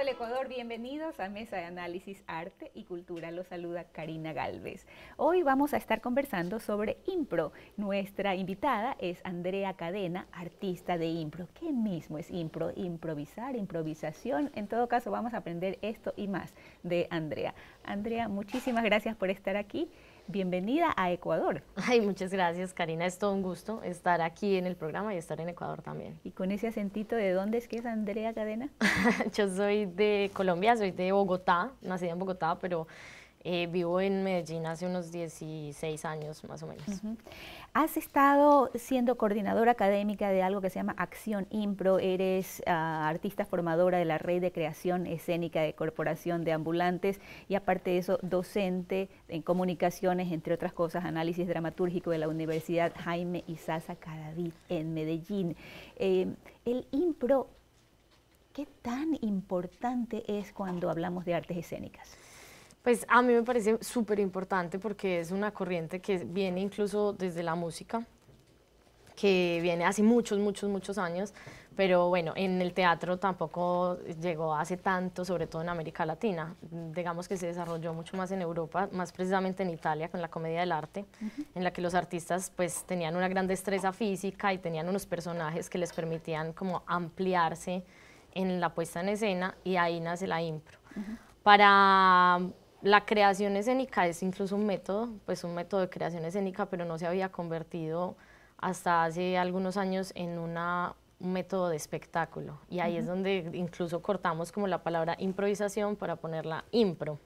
del Ecuador, bienvenidos a Mesa de Análisis Arte y Cultura. Los saluda Karina Galvez. Hoy vamos a estar conversando sobre impro. Nuestra invitada es Andrea Cadena, artista de impro. ¿Qué mismo es impro? Improvisar, improvisación. En todo caso, vamos a aprender esto y más de Andrea. Andrea, muchísimas gracias por estar aquí. Bienvenida a Ecuador. Ay, muchas gracias, Karina. Es todo un gusto estar aquí en el programa y estar en Ecuador también. Y con ese acentito, ¿de dónde es que es Andrea Cadena? Yo soy de Colombia, soy de Bogotá, nacida en Bogotá, pero eh, vivo en Medellín hace unos 16 años más o menos. Has estado siendo coordinadora académica de algo que se llama Acción Impro, eres ah, artista formadora de la Red de Creación Escénica de Corporación de Ambulantes y aparte de eso, docente en comunicaciones, entre otras cosas, análisis dramatúrgico de la Universidad Jaime Isaza Cadavid en Medellín. Eh, el impro, ¿qué tan importante es cuando hablamos de artes escénicas? Pues a mí me parece súper importante porque es una corriente que viene incluso desde la música, que viene hace muchos, muchos, muchos años, pero bueno, en el teatro tampoco llegó hace tanto, sobre todo en América Latina. Digamos que se desarrolló mucho más en Europa, más precisamente en Italia, con la comedia del arte, en la que los artistas pues tenían una gran destreza física y tenían unos personajes que les permitían como ampliarse en la puesta en escena y ahí nace la impro. Para la creación escénica es incluso un método, pues un método de creación escénica, pero no se había convertido hasta hace algunos años en una, un método de espectáculo. Y ahí es donde incluso cortamos como la palabra improvisación para ponerla impro.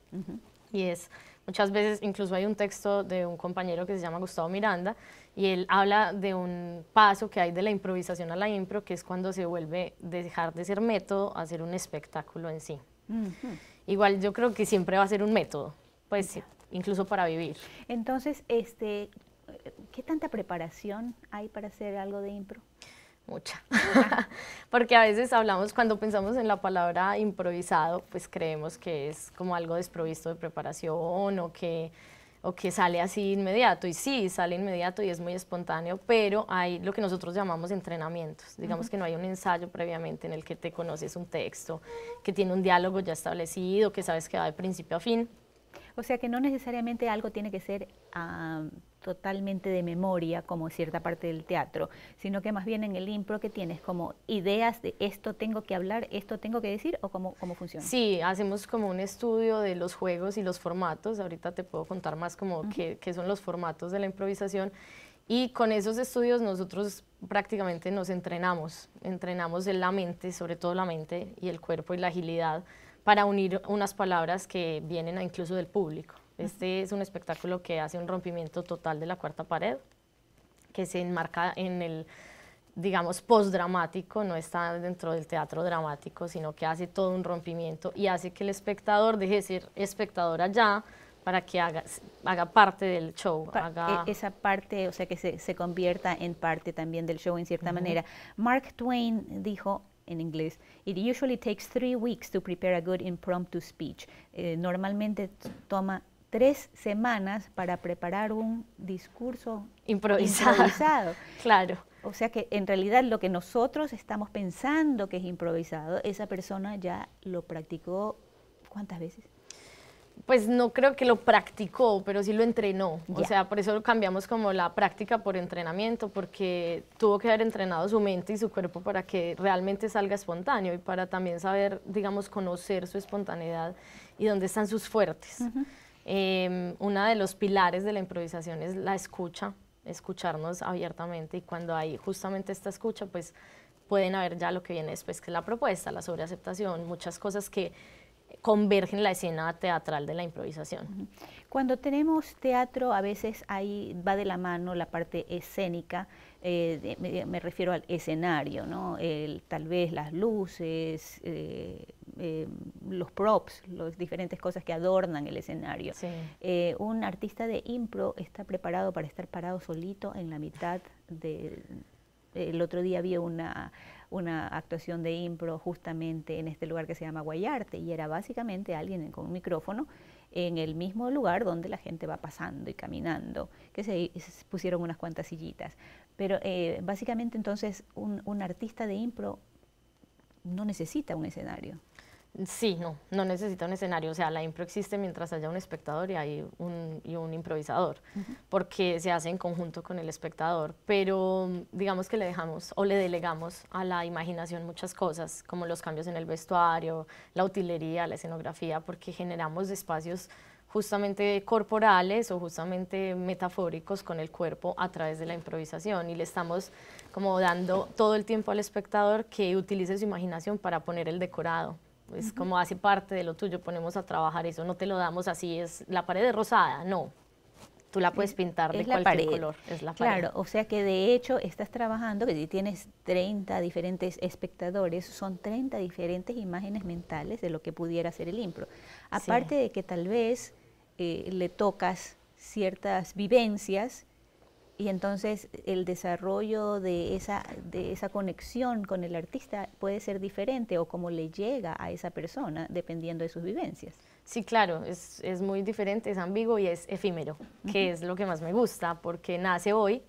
Y es muchas veces, incluso hay un texto de un compañero que se llama Gustavo Miranda, y él habla de un paso que hay de la improvisación a la impro, que es cuando se vuelve dejar de ser método a ser un espectáculo en sí igual yo creo que siempre va a ser un método, pues incluso para vivir. Entonces, este, ¿qué tanta preparación hay para hacer algo de impro? Mucha, porque a veces hablamos, cuando pensamos en la palabra improvisado, pues creemos que es como algo desprovisto de preparación o que o que sale así inmediato. Y sí, sale inmediato y es muy espontáneo, pero hay lo que nosotros llamamos entrenamientos. Digamos que no hay un ensayo previamente en el que te conoces un texto, que tiene un diálogo ya establecido, que sabes que va de principio a fin. O sea que no necesariamente algo tiene que ser ah, totalmente de memoria como cierta parte del teatro, sino que más bien en el impro que tienes como ideas de esto tengo que hablar, esto tengo que decir o cómo, cómo funciona. Sí, hacemos como un estudio de los juegos y los formatos, ahorita te puedo contar más como qué, qué son los formatos de la improvisación y con esos estudios nosotros prácticamente nos entrenamos, entrenamos en la mente, sobre todo la mente y el cuerpo y la agilidad para unir unas palabras que vienen incluso del público. Este es un espectáculo que hace un rompimiento total de la cuarta pared, que se enmarca en el, digamos, post-dramático, no está dentro del teatro dramático, sino que hace todo un rompimiento y hace que el espectador deje de ser espectador allá para que haga, haga parte del show. E, esa parte, o sea, que se, convierta en parte también del show en cierta manera. Mark Twain dijo, en inglés. It usually takes three weeks to prepare a good impromptu speech. Eh, normalmente toma tres semanas para preparar un discurso improvisado. improvisado. claro. O sea que en realidad lo que nosotros estamos pensando que es improvisado, esa persona ya lo practicó ¿cuántas veces? pues no creo que lo practicó, pero sí lo entrenó. O sea, por eso cambiamos como la práctica por entrenamiento, porque tuvo que haber entrenado su mente y su cuerpo para que realmente salga espontáneo y para también saber, digamos, conocer su espontaneidad y dónde están sus fuertes. Em, una de los pilares de la improvisación es la escucha, escucharnos abiertamente y cuando hay justamente esta escucha, pues pueden haber ya lo que viene después, que es la propuesta, la sobreaceptación, muchas cosas que convergen la escena teatral de la improvisación. Cuando tenemos teatro, a veces ahí va de la mano la parte escénica, eh, me, refiero al escenario, ¿no? El, tal vez las luces, eh, em, los props, las diferentes cosas que adornan el escenario. Eh, un artista de impro está preparado para estar parado solito en la mitad de... El otro día había una una actuación de impro justamente en este lugar que se llama Guayarte y era básicamente alguien con un micrófono en el mismo lugar donde la gente va pasando y caminando, que se, pusieron unas cuantas sillitas. Pero eh, básicamente entonces un artista de impro no necesita un escenario. Sí, no, no necesita un escenario. O sea, la impro existe mientras haya un espectador y hay un, improvisador, porque se hace en conjunto con el espectador. Pero digamos que le dejamos o le delegamos a la imaginación muchas cosas, como los cambios en el vestuario, la utilería, la escenografía, porque generamos espacios justamente corporales o justamente metafóricos con el cuerpo a través de la improvisación y le estamos como dando todo el tiempo al espectador que utilice su imaginación para poner el decorado es como hace parte de lo tuyo, ponemos a trabajar eso, no te lo damos así, es la pared es rosada, no. Tú la puedes pintar de cualquier color, es la pared. Claro, o sea que de hecho estás trabajando, que si tienes 30 diferentes espectadores, son 30 diferentes imágenes mentales de lo que pudiera ser el impro. Aparte de que tal vez eh, le tocas ciertas vivencias, y entonces el desarrollo de esa, de esa conexión con el artista puede ser diferente o cómo le llega a esa persona dependiendo de sus vivencias. Sí, claro, es, muy diferente, es ambiguo y es efímero, que es lo que más me gusta, porque nace hoy,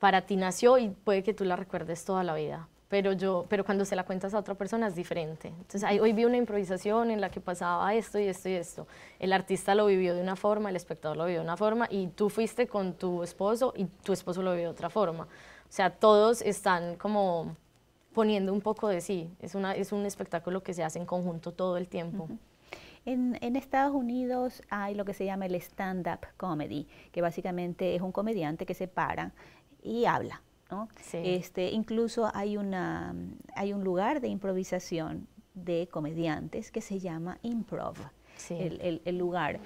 para ti nació y puede que tú la recuerdes toda la vida, pero, yo, pero cuando se la cuentas a otra persona es diferente. Entonces, hoy vi una improvisación en la que pasaba esto y esto y esto. El artista lo vivió de una forma, el espectador lo vivió de una forma, y tú fuiste con tu esposo y tu esposo lo vivió de otra forma. O sea, todos están como poniendo un poco de sí. Es, es un espectáculo que se hace en conjunto todo el tiempo. En, en, Estados Unidos hay lo que se llama el stand-up comedy, que básicamente es un comediante que se para y habla este, incluso hay, un lugar de improvisación de comediantes que se llama Improv, el, lugar.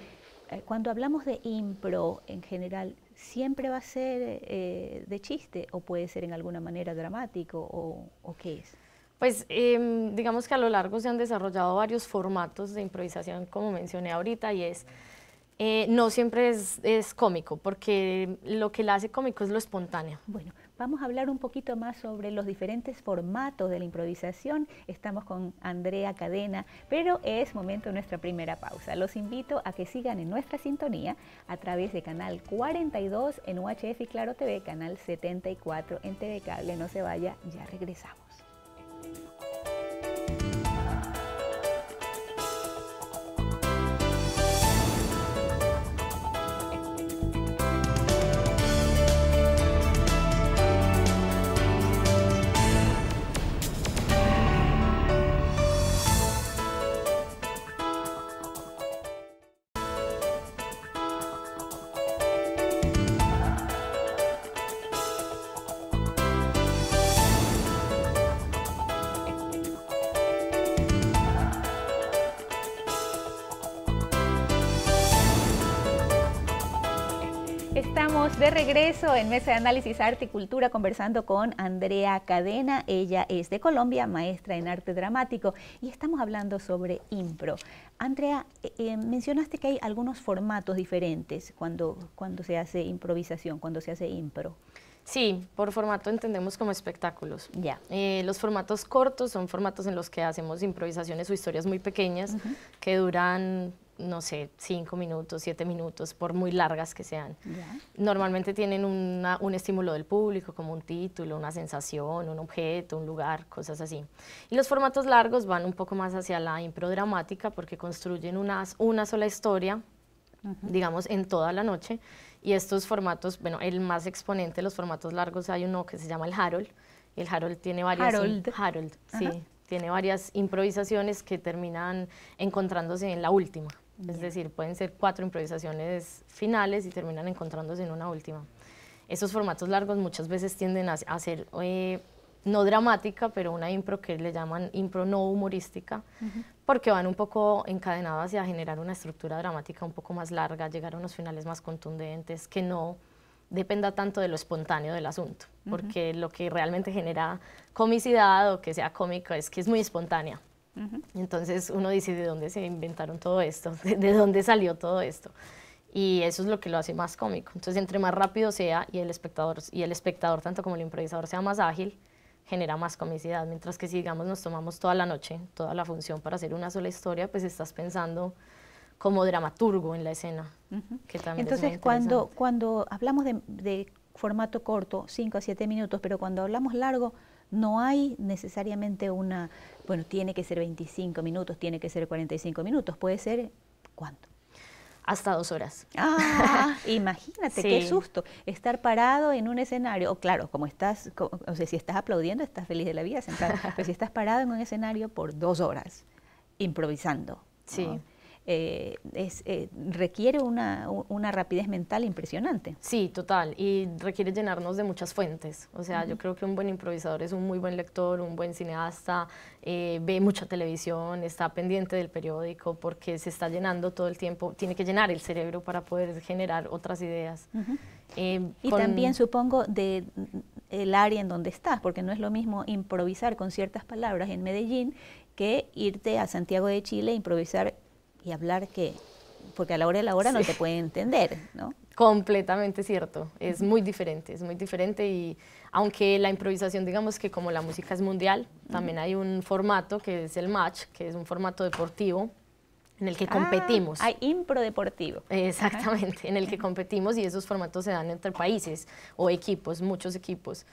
Eh, cuando hablamos de impro en general, ¿siempre va a ser eh, de chiste o puede ser en alguna manera dramático o, qué es? Pues em, digamos que a lo largo se han desarrollado varios formatos de improvisación, como mencioné ahorita, y es, eh, no siempre es, cómico, porque lo que la hace cómico es lo espontáneo. Bueno, Vamos a hablar un poquito más sobre los diferentes formatos de la improvisación. Estamos con Andrea Cadena, pero es momento de nuestra primera pausa. Los invito a que sigan en nuestra sintonía a través de canal 42 en UHF y Claro TV, canal 74 en TV Cable. No se vaya, ya regresamos. de regreso en Mesa de Análisis Arte y Cultura conversando con Andrea Cadena. Ella es de Colombia, maestra en arte dramático y estamos hablando sobre impro. Andrea, eh, eh, mencionaste que hay algunos formatos diferentes cuando, cuando se hace improvisación, cuando se hace impro. Sí, por formato entendemos como espectáculos. Ya. Eh, los formatos cortos son formatos en los que hacemos improvisaciones o historias muy pequeñas que duran no sé, cinco minutos, siete minutos, por muy largas que sean. Normalmente tienen un estímulo del público, como un título, una sensación, un objeto, un lugar, cosas así. Y los formatos largos van un poco más hacia la impro dramática, porque construyen una sola historia, digamos, en toda la noche. Y estos formatos, bueno, el más exponente de los formatos largos hay uno que se llama el Harold. El Harold tiene varias... Harold. Tiene varias improvisaciones que terminan encontrándose en la última. Es decir, pueden ser cuatro improvisaciones finales y terminan encontrándose en una última. Esos formatos largos muchas veces tienden a, ser eh, no dramática, pero una impro que le llaman impro no humorística, porque van un poco encadenados hacia generar una estructura dramática un poco más larga, llegar a unos finales más contundentes, que no dependa tanto de lo espontáneo del asunto, porque lo que realmente genera comicidad o que sea cómico es que es muy espontánea. Entonces uno dice de dónde se inventaron todo esto, ¿De, dónde salió todo esto. Y eso es lo que lo hace más cómico. Entonces, entre más rápido sea y el espectador, y el espectador tanto como el improvisador sea más ágil, genera más comicidad. Mientras que si, digamos, nos tomamos toda la noche, toda la función para hacer una sola historia, pues estás pensando como dramaturgo en la escena. Entonces, cuando, cuando hablamos de, de formato corto, 5 a 7 minutos, pero cuando hablamos largo, no hay necesariamente una bueno, tiene que ser 25 minutos, tiene que ser 45 minutos, puede ser cuánto. Hasta dos horas. Ah, imagínate, qué susto. Estar parado en un escenario, o claro, como estás, o sea, si estás aplaudiendo, estás feliz de la vida sentado, pero si estás parado en un escenario por dos horas, improvisando. Sí. Eh, es, eh, requiere una, rapidez mental impresionante. Sí, total, y requiere llenarnos de muchas fuentes. O sea, yo creo que un buen improvisador es un muy buen lector, un buen cineasta, eh, ve mucha televisión, está pendiente del periódico porque se está llenando todo el tiempo, tiene que llenar el cerebro para poder generar otras ideas. y también supongo de mm, el área en donde estás, porque no es lo mismo improvisar con ciertas palabras en Medellín que irte a Santiago de Chile e improvisar y hablar que, porque a la hora de la hora no te puede entender, ¿no? Completamente cierto, es muy diferente, es muy diferente y aunque la improvisación, digamos que como la música es mundial, también hay un formato que es el match, que es un formato deportivo en el que ah, competimos. Hay impro deportivo. Exactamente, en el que competimos y esos formatos se dan entre países o equipos, muchos equipos.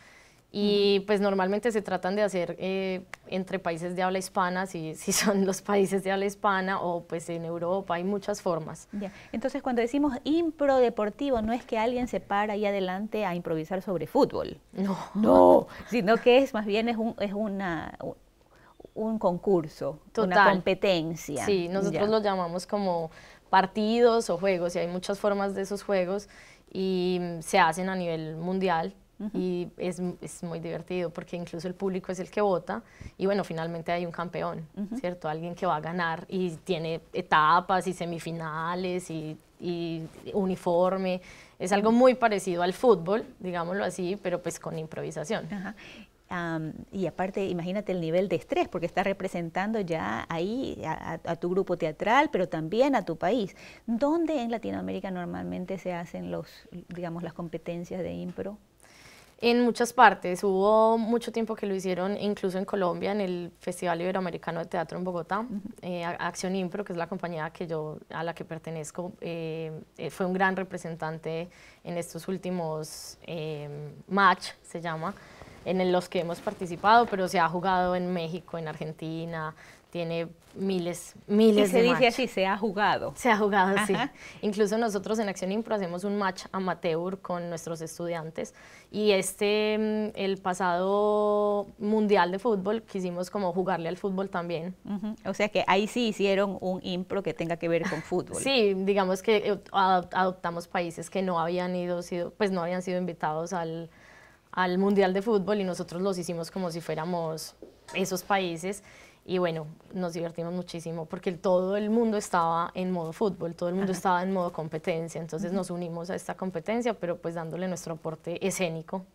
Y pues normalmente se tratan de hacer eh, entre países de habla hispana, si, si, son los países de habla hispana o pues en Europa, hay muchas formas. Entonces cuando decimos impro deportivo, no es que alguien se para ahí adelante a improvisar sobre fútbol. No. No, sino que es más bien es, un, es una, un concurso, una competencia. Sí, nosotros lo llamamos como partidos o juegos y hay muchas formas de esos juegos y mm, se hacen a nivel mundial. Y es, es, muy divertido porque incluso el público es el que vota y bueno, finalmente hay un campeón, ¿cierto? Alguien que va a ganar y tiene etapas y semifinales y, uniforme. Es algo muy parecido al fútbol, digámoslo así, pero pues con improvisación. y aparte, imagínate el nivel de estrés, porque estás representando ya ahí a, a, tu grupo teatral, pero también a tu país. ¿Dónde en Latinoamérica normalmente se hacen los, digamos, las competencias de impro? en muchas partes. Hubo mucho tiempo que lo hicieron, incluso en Colombia, en el Festival Iberoamericano de Teatro en Bogotá. Eh, Acción Impro, que es la compañía que yo, a la que pertenezco, eh, eh, fue un gran representante en estos últimos em, match, se llama, en los que hemos participado, pero se ha jugado en México, en Argentina, tiene miles, miles y se dice así, se ha jugado. Se ha jugado, sí. Incluso nosotros en Acción Impro hacemos un match amateur con nuestros estudiantes y este, mm, el pasado Mundial de Fútbol, quisimos como jugarle al fútbol también. O sea que ahí sí hicieron un impro que tenga que ver con fútbol. sí, digamos que eh, adoptamos países que no habían ido, sido, pues no habían sido invitados al, al Mundial de Fútbol y nosotros los hicimos como si fuéramos esos países y bueno, nos divertimos muchísimo porque todo el mundo estaba en modo fútbol, todo el mundo estaba en modo competencia, entonces nos unimos a esta competencia, pero pues dándole nuestro aporte escénico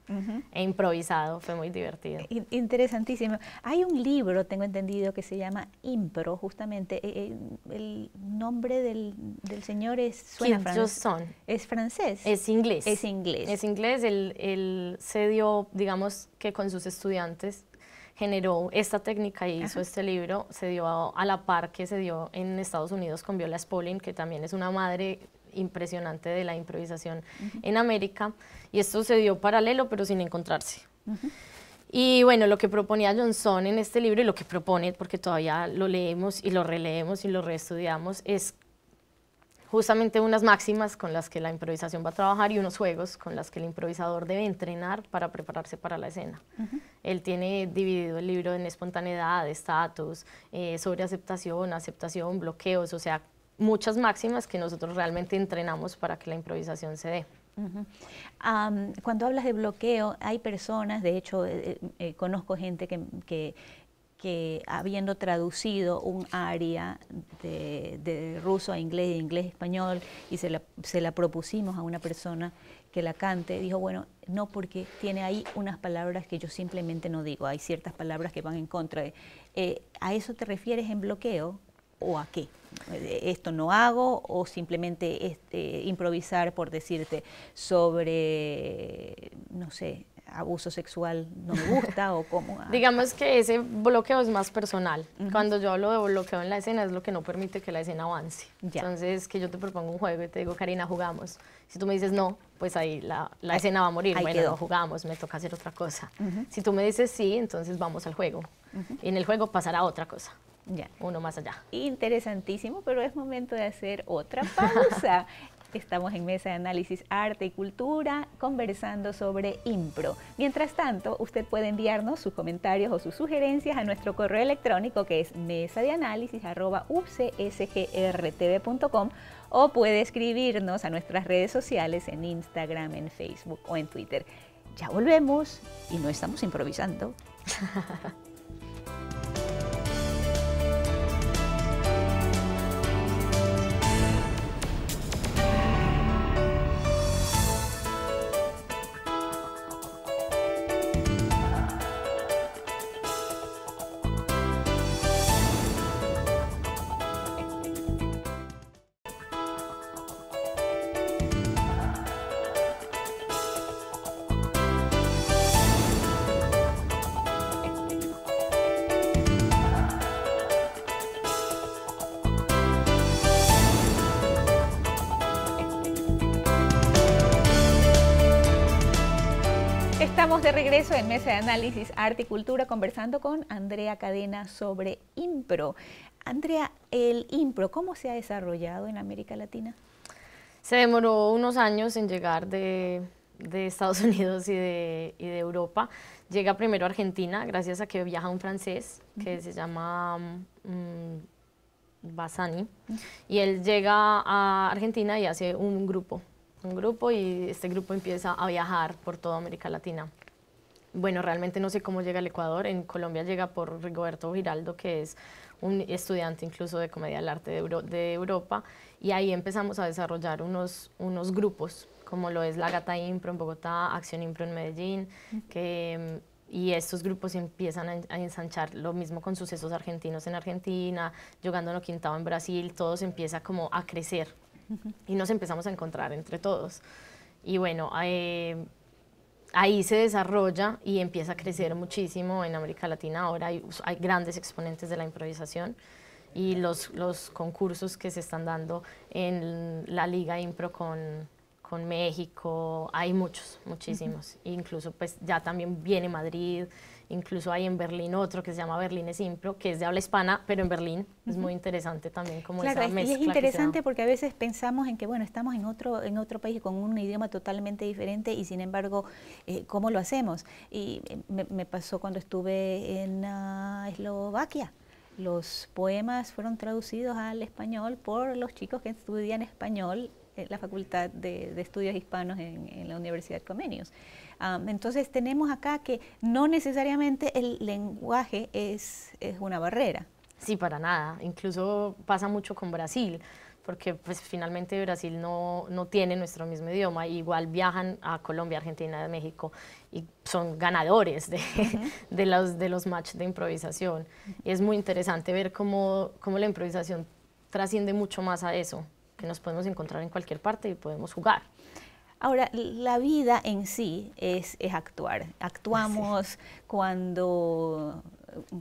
e improvisado, fue muy divertido. Interesantísimo. Hay un libro, tengo entendido, que se llama Impro, justamente. Eh, eh, el nombre del, del señor es... Suena francés. ¿Es francés? Es inglés. Es inglés. Es inglés, el él se dio, digamos, que con sus estudiantes generó esta técnica y hizo este libro, se dio a, la par que se dio en Estados Unidos con Viola Spolin, que también es una madre impresionante de la improvisación en América, y esto se dio paralelo pero sin encontrarse. Y bueno, lo que proponía Johnson en este libro y lo que propone, porque todavía lo leemos y lo releemos y lo reestudiamos, es justamente unas máximas con las que la improvisación va a trabajar y unos juegos con las que el improvisador debe entrenar para prepararse para la escena. Él tiene dividido el libro en espontaneidad, estatus, eh, sobre aceptación, aceptación, bloqueos, o sea, muchas máximas que nosotros realmente entrenamos para que la improvisación se dé. cuando hablas de bloqueo, hay personas, de hecho eh, eh, conozco gente que que habiendo traducido un área de, ruso a inglés, de inglés a español, y se la, se la, propusimos a una persona que la cante, dijo, bueno, no porque tiene ahí unas palabras que yo simplemente no digo, hay ciertas palabras que van en contra. De, eh, ¿A eso te refieres en bloqueo o a qué? Esto no hago o simplemente este, improvisar por decirte sobre, no sé, abuso sexual no me gusta o cómo... Digamos que ese bloqueo es más personal. Cuando yo hablo de bloqueo en la escena es lo que no permite que la escena avance. Entonces, que yo te propongo un juego y te digo, Karina, jugamos. Si tú me dices no, pues ahí la, la escena va a morir. Bueno, no jugamos, me toca hacer otra cosa. Si tú me dices sí, entonces vamos al juego. Y en el juego pasará otra cosa. Ya. Uno más allá. Interesantísimo, pero es momento de hacer otra pausa. Estamos en Mesa de Análisis Arte y Cultura conversando sobre Impro. Mientras tanto, usted puede enviarnos sus comentarios o sus sugerencias a nuestro correo electrónico que es mesa de análisis o puede escribirnos a nuestras redes sociales en Instagram, en Facebook o en Twitter. Ya volvemos y no estamos improvisando. estamos de regreso en Mesa de Análisis Arte y Cultura conversando con Andrea Cadena sobre impro. Andrea, el impro, ¿cómo se ha desarrollado en América Latina? Se demoró unos años en llegar de, Estados Unidos y de, Europa. Llega primero a Argentina gracias a que viaja un francés que se llama mm, Basani. Y él llega a Argentina y hace un grupo un grupo y este grupo empieza a viajar por toda América Latina. Bueno, realmente no sé cómo llega al Ecuador. En Colombia llega por Rigoberto Giraldo, que es un estudiante incluso de comedia del arte de, Europa. Y ahí empezamos a desarrollar unos, unos grupos, como lo es La Gata Impro en Bogotá, Acción Impro en Medellín, mm, y estos grupos empiezan a, ensanchar lo mismo con sucesos argentinos en Argentina, Yogando No Quintado en Brasil, todo se empieza como a crecer y nos empezamos a encontrar entre todos. Y bueno, eh, ahí se desarrolla y empieza a crecer muchísimo en América Latina. Ahora hay, grandes exponentes de la improvisación y los, los, concursos que se están dando en la Liga Impro con, con México, hay muchos, muchísimos. Incluso pues ya también viene Madrid, Incluso hay en Berlín otro que se llama Berlín Impro, que es de habla hispana, pero en Berlín es muy interesante también como claro, esa es, Y es interesante porque a veces pensamos en que, bueno, estamos en otro, en otro país con un idioma totalmente diferente y sin embargo, eh, ¿cómo lo hacemos? Y eh, me, pasó cuando estuve en ah, Eslovaquia los poemas fueron traducidos al español por los chicos que estudian español eh, la Facultad de, Estudios Hispanos en, la Universidad Comenius. entonces tenemos acá que no necesariamente el lenguaje es, una barrera. Sí, para nada. Incluso pasa mucho con Brasil porque pues finalmente Brasil no, tiene nuestro mismo idioma, igual viajan a Colombia, Argentina, México y son ganadores de, los, de matches de improvisación. es muy interesante ver cómo, cómo la improvisación trasciende mucho más a eso que nos podemos encontrar en cualquier parte y podemos jugar. Ahora, la vida en sí es, es actuar. Actuamos cuando,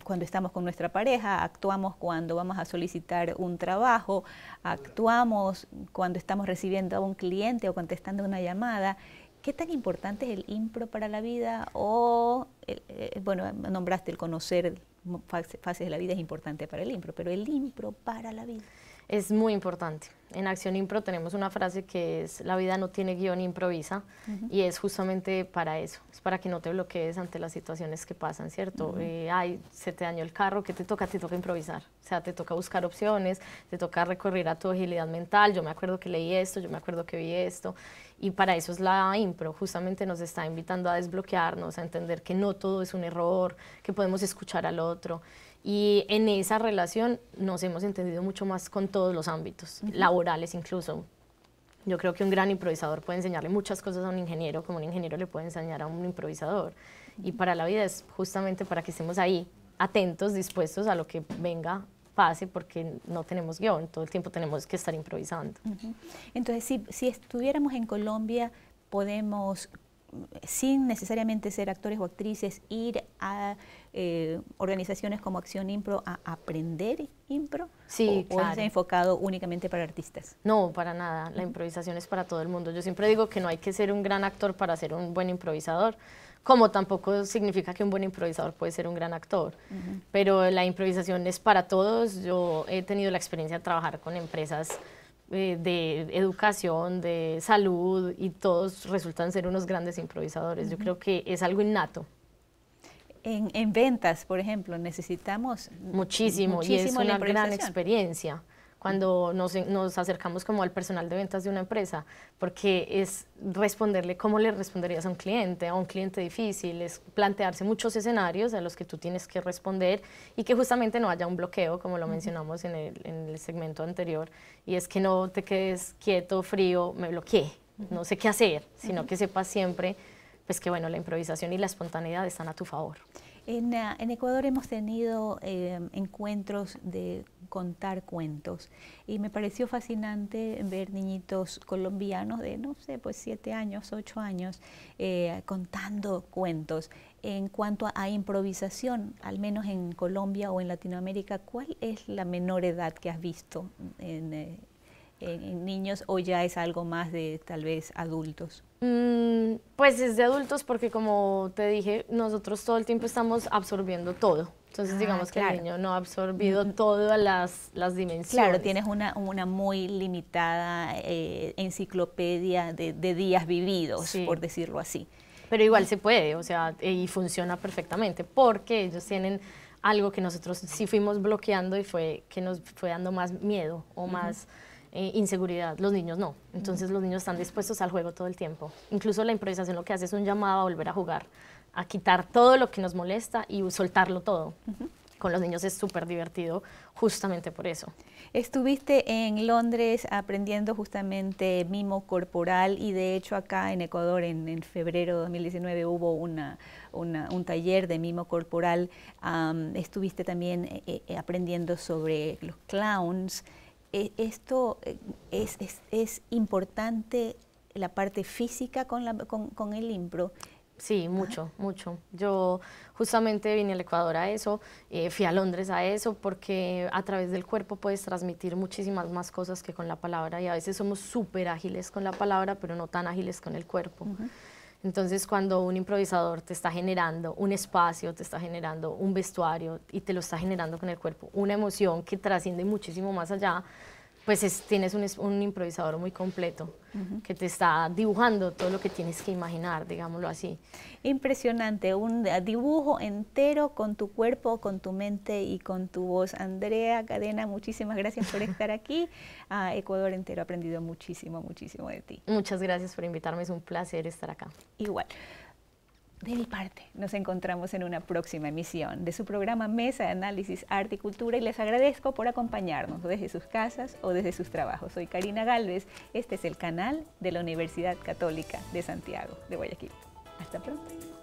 cuando estamos con nuestra pareja, actuamos cuando vamos a solicitar un trabajo, actuamos cuando estamos recibiendo a un cliente o contestando una llamada. ¿Qué tan importante es el impro para la vida? O, eh, eh, bueno, nombraste el conocer fases de la vida es importante para el impro, pero el impro para la vida. Es muy importante en Acción Impro tenemos una frase que es la vida no tiene guión, improvisa, y es justamente para eso, es para que no te bloquees ante las situaciones que pasan, ¿cierto? Eh, ay, se te dañó el carro, ¿qué te toca? Te toca improvisar, o sea, te toca buscar opciones, te toca recorrer a tu agilidad mental, yo me acuerdo que leí esto, yo me acuerdo que vi esto, y para eso es la impro, justamente nos está invitando a desbloquearnos, a entender que no todo es un error, que podemos escuchar al otro. Y en esa relación nos hemos entendido mucho más con todos los ámbitos, laborales incluso. Yo creo que un gran improvisador puede enseñarle muchas cosas a un ingeniero, como un ingeniero le puede enseñar a un improvisador. Y para la vida es justamente para que estemos ahí, atentos, dispuestos a lo que venga pase porque no tenemos guión, todo el tiempo tenemos que estar improvisando. Entonces, si, si estuviéramos en Colombia, podemos sin necesariamente ser actores o actrices, ir a eh, organizaciones como Acción Impro a aprender impro? ¿O, claro. enfocado únicamente para artistas? No, para nada. La improvisación es para todo el mundo. Yo siempre digo que no hay que ser un gran actor para ser un buen improvisador como tampoco significa que un buen improvisador puede ser un gran actor, pero la improvisación es para todos. Yo he tenido la experiencia de trabajar con empresas eh, de educación, de salud, y todos resultan ser unos grandes improvisadores. Yo creo que es algo innato. En, ventas, por ejemplo, necesitamos muchísimo, muchísimo y es una gran experiencia cuando nos, nos, acercamos como al personal de ventas de una empresa, porque es responderle cómo le responderías a un cliente, a un cliente difícil, es plantearse muchos escenarios a los que tú tienes que responder y que justamente no haya un bloqueo, como lo mencionamos en el, en el segmento anterior, y es que no te quedes quieto, frío, me bloqueé, no sé qué hacer, sino que sepas siempre pues que bueno, la improvisación y la espontaneidad están a tu favor. Ah, en, Ecuador hemos tenido em, encuentros de contar cuentos y me pareció fascinante ver niñitos colombianos de, no sé, pues siete años, ocho años, eh, contando cuentos. En cuanto a, improvisación, al menos en Colombia o en Latinoamérica, ¿cuál es la menor edad que has visto en, eh, en niños o ya es algo más de tal vez adultos? Mm, pues es de adultos porque como te dije, nosotros todo el tiempo estamos absorbiendo todo. Entonces ah, digamos que el niño no ha absorbido todas las, las dimensiones. Claro, tienes una, una muy limitada eh, enciclopedia de, días vividos, por decirlo así. Pero igual se puede, o sea, eh, y funciona perfectamente porque ellos tienen algo que nosotros sí fuimos bloqueando y fue que nos fue dando más miedo o más eh, inseguridad, los niños no. Entonces los niños están dispuestos al juego todo el tiempo. Incluso la improvisación lo que hace es un llamado a volver a jugar, a quitar todo lo que nos molesta y soltarlo todo. Con los niños es súper divertido justamente por eso. Estuviste en Londres aprendiendo justamente mimo corporal y de hecho acá en Ecuador en, en febrero de 2019 hubo una, un taller de mimo corporal. estuviste también eh, eh, aprendiendo sobre los clowns. E, esto eh, es, importante la parte física con, el impro. Sí, mucho, mucho. Yo justamente vine al Ecuador a eso, eh, fui a Londres a eso, porque a través del cuerpo puedes transmitir muchísimas más cosas que con la palabra y a veces somos súper ágiles con la palabra, pero no tan ágiles con el cuerpo. Entonces, cuando un improvisador te está generando un espacio, te está generando un vestuario y te lo está generando con el cuerpo, una emoción que trasciende muchísimo más allá, pues tienes un, improvisador muy completo que te está dibujando todo lo que tienes que imaginar, digámoslo así. Impresionante, un dibujo entero con tu cuerpo, con tu mente y con tu voz. Andrea Cadena, muchísimas gracias por estar aquí. Ecuador entero ha aprendido muchísimo, muchísimo de ti. Muchas gracias por invitarme, es un placer estar acá. Igual. De mi parte, nos encontramos en una próxima emisión de su programa Mesa de Análisis Arte y Cultura y les agradezco por acompañarnos desde sus casas o desde sus trabajos. Soy Karina Galvez, este es el canal de la Universidad Católica de Santiago de Guayaquil. Hasta pronto.